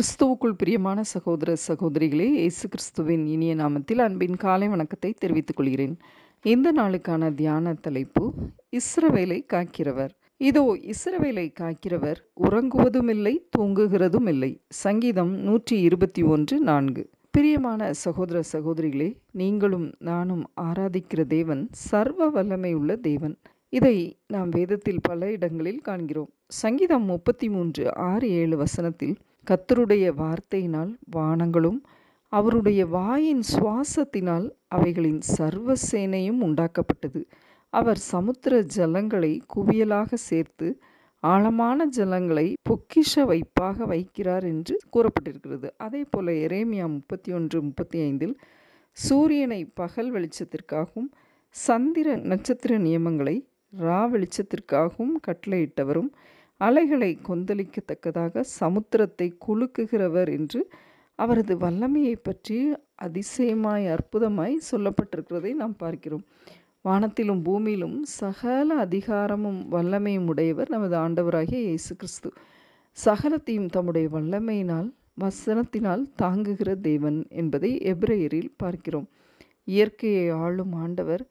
கிறிஸ்துவுக்குள் பிரியமான சகோதர சகோதரிகளே இயேசு கிறிஸ்துவின் இனிய நாமத்தில் அன்பின் காலை வணக்கத்தை தெரிவித்துக் கொள்கிறேன் இந்த நாளுக்கான தியான தலைப்பு இஸ்ரவேலை காக்கிறவர் இதோ இஸ்ரவேலை காக்கிறவர் உறங்குவதும் இல்லை தூங்குகிறதும் இல்லை சங்கீதம் நூற்றி இருபத்தி ஒன்று நான்கு பிரியமான சகோதர சகோதரிகளே நீங்களும் நானும் ஆராதிக்கிற தேவன் சர்வ வல்லமை உள்ள தேவன் இதை நாம் வேதத்தில் பல இடங்களில் காண்கிறோம் சங்கீதம் முப்பத்தி மூன்று ஆறு ஏழு வசனத்தில் கத்தருடைய வார்த்தையினால் வானங்களும் அவருடைய வாயின் சுவாசத்தினால் அவைகளின் சர்வ சேனையும் உண்டாக்கப்பட்டது அவர் சமுத்திர ஜலங்களை குவியலாக சேர்த்து ஆழமான ஜலங்களை பொக்கிஷ வைப்பாக வைக்கிறார் என்று கூறப்பட்டிருக்கிறது அதே போல எரேமியா முப்பத்தி ஒன்று முப்பத்தி ஐந்தில் சூரியனை பகல் வெளிச்சத்திற்காகவும் சந்திர நட்சத்திர நியமங்களை ரா வெளிச்சத்திற்காகவும் கட்டளையிட்டவரும் அலைகளை கொந்தளிக்கத்தக்கதாக சமுத்திரத்தை குலுக்குகிறவர் என்று அவரது வல்லமையை பற்றி அதிசயமாய் அற்புதமாய் சொல்லப்பட்டிருக்கிறதை நாம் பார்க்கிறோம் வானத்திலும் பூமியிலும் சகல அதிகாரமும் வல்லமையும் உடையவர் நமது ஆண்டவராகிய இயேசு கிறிஸ்து சகலத்தையும் தம்முடைய வல்லமையினால் வசனத்தினால் தாங்குகிற தேவன் என்பதை எப்ரேயரில் பார்க்கிறோம் இயற்கையை ஆளும் ஆண்டவர்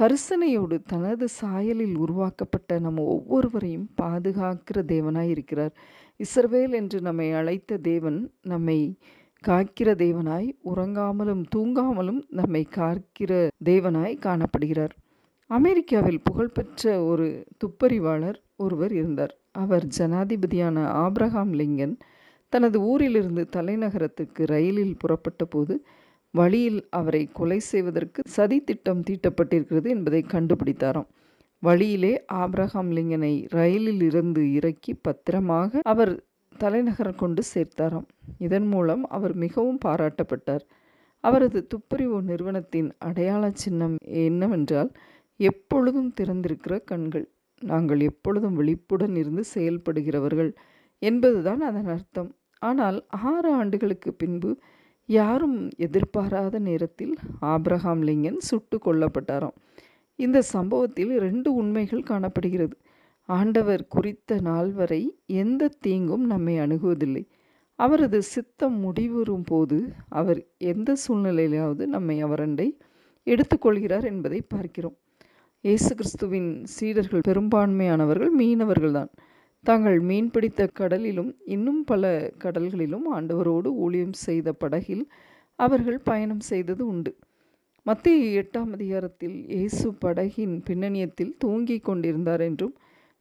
கரிசனையோடு தனது சாயலில் உருவாக்கப்பட்ட நம்ம ஒவ்வொருவரையும் பாதுகாக்கிற தேவனாய் இருக்கிறார் இஸ்ரவேல் என்று நம்மை அழைத்த தேவன் நம்மை காக்கிற தேவனாய் உறங்காமலும் தூங்காமலும் நம்மை காக்கிற தேவனாய் காணப்படுகிறார் அமெரிக்காவில் புகழ்பெற்ற ஒரு துப்பறிவாளர் ஒருவர் இருந்தார் அவர் ஜனாதிபதியான ஆப்ரஹாம் லிங்கன் தனது ஊரிலிருந்து தலைநகரத்துக்கு ரயிலில் புறப்பட்ட போது வழியில் அவரை கொலை செய்வதற்கு சதி திட்டம் தீட்டப்பட்டிருக்கிறது என்பதை கண்டுபிடித்தாராம் வழியிலே ஆப்ரஹாம் லிங்கனை ரயிலில் இருந்து இறக்கி பத்திரமாக அவர் தலைநகர் கொண்டு சேர்த்தாராம் இதன் மூலம் அவர் மிகவும் பாராட்டப்பட்டார் அவரது துப்புரிவு நிறுவனத்தின் அடையாள சின்னம் என்னவென்றால் எப்பொழுதும் திறந்திருக்கிற கண்கள் நாங்கள் எப்பொழுதும் விழிப்புடன் இருந்து செயல்படுகிறவர்கள் என்பதுதான் அதன் அர்த்தம் ஆனால் ஆறு ஆண்டுகளுக்கு பின்பு யாரும் எதிர்பாராத நேரத்தில் ஆப்ரஹாம் லிங்கன் சுட்டு கொல்லப்பட்டாராம் இந்த சம்பவத்தில் ரெண்டு உண்மைகள் காணப்படுகிறது ஆண்டவர் குறித்த நாள் வரை எந்த தீங்கும் நம்மை அணுகுவதில்லை அவரது சித்தம் முடிவுறும் போது அவர் எந்த சூழ்நிலையிலாவது நம்மை அவரண்டை எடுத்துக்கொள்கிறார் என்பதை பார்க்கிறோம் இயேசு கிறிஸ்துவின் சீடர்கள் பெரும்பான்மையானவர்கள் மீனவர்கள்தான் தாங்கள் மீன்பிடித்த கடலிலும் இன்னும் பல கடல்களிலும் ஆண்டவரோடு ஊழியம் செய்த படகில் அவர்கள் பயணம் செய்தது உண்டு மத்திய எட்டாம் அதிகாரத்தில் இயேசு படகின் பின்னணியத்தில் தூங்கிக் கொண்டிருந்தார் என்றும்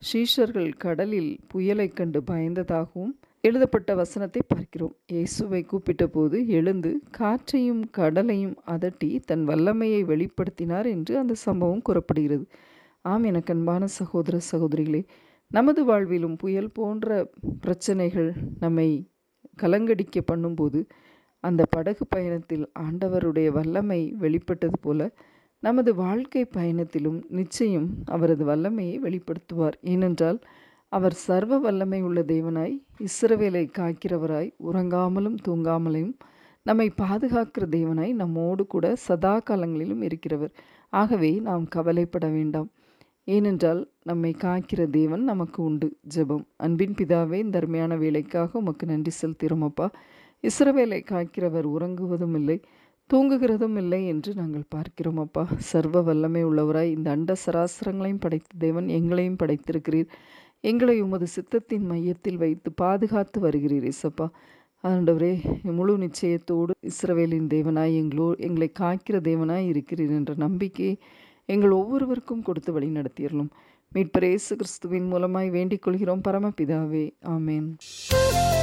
ஷீஷர்கள் கடலில் புயலைக் கண்டு பயந்ததாகவும் எழுதப்பட்ட வசனத்தை பார்க்கிறோம் இயேசுவை கூப்பிட்டபோது எழுந்து காற்றையும் கடலையும் அதட்டி தன் வல்லமையை வெளிப்படுத்தினார் என்று அந்த சம்பவம் கூறப்படுகிறது ஆம் அன்பான சகோதர சகோதரிகளே நமது வாழ்விலும் புயல் போன்ற பிரச்சனைகள் நம்மை கலங்கடிக்க பண்ணும்போது அந்த படகு பயணத்தில் ஆண்டவருடைய வல்லமை வெளிப்பட்டது போல நமது வாழ்க்கை பயணத்திலும் நிச்சயம் அவரது வல்லமையை வெளிப்படுத்துவார் ஏனென்றால் அவர் சர்வ வல்லமை உள்ள தேவனாய் இஸ்ரவேலை காக்கிறவராய் உறங்காமலும் தூங்காமலையும் நம்மை பாதுகாக்கிற தேவனாய் நம்மோடு கூட சதா காலங்களிலும் இருக்கிறவர் ஆகவே நாம் கவலைப்பட வேண்டாம் ஏனென்றால் நம்மை காக்கிற தேவன் நமக்கு உண்டு ஜெபம் அன்பின் பிதாவே இந்த அருமையான வேலைக்காக உமக்கு நன்றி செலுத்திறோமப்பா இஸ்ரவேலை காக்கிறவர் உறங்குவதும் இல்லை தூங்குகிறதும் இல்லை என்று நாங்கள் பார்க்கிறோம் அப்பா சர்வ வல்லமை உள்ளவராய் இந்த அண்ட சராசரங்களையும் படைத்த தேவன் எங்களையும் படைத்திருக்கிறீர் எங்களை உமது சித்தத்தின் மையத்தில் வைத்து பாதுகாத்து வருகிறீர் இசப்பா ஆண்டவரே முழு நிச்சயத்தோடு இஸ்ரவேலின் தேவனாய் எங்களோ எங்களை காக்கிற தேவனாய் இருக்கிறீர் என்ற நம்பிக்கை எங்கள் ஒவ்வொருவருக்கும் கொடுத்து வழி நடத்தியர்களும் மீட்பரேசு கிறிஸ்துவின் மூலமாய் வேண்டிக் கொள்கிறோம் பரமபிதாவே ஆமேன்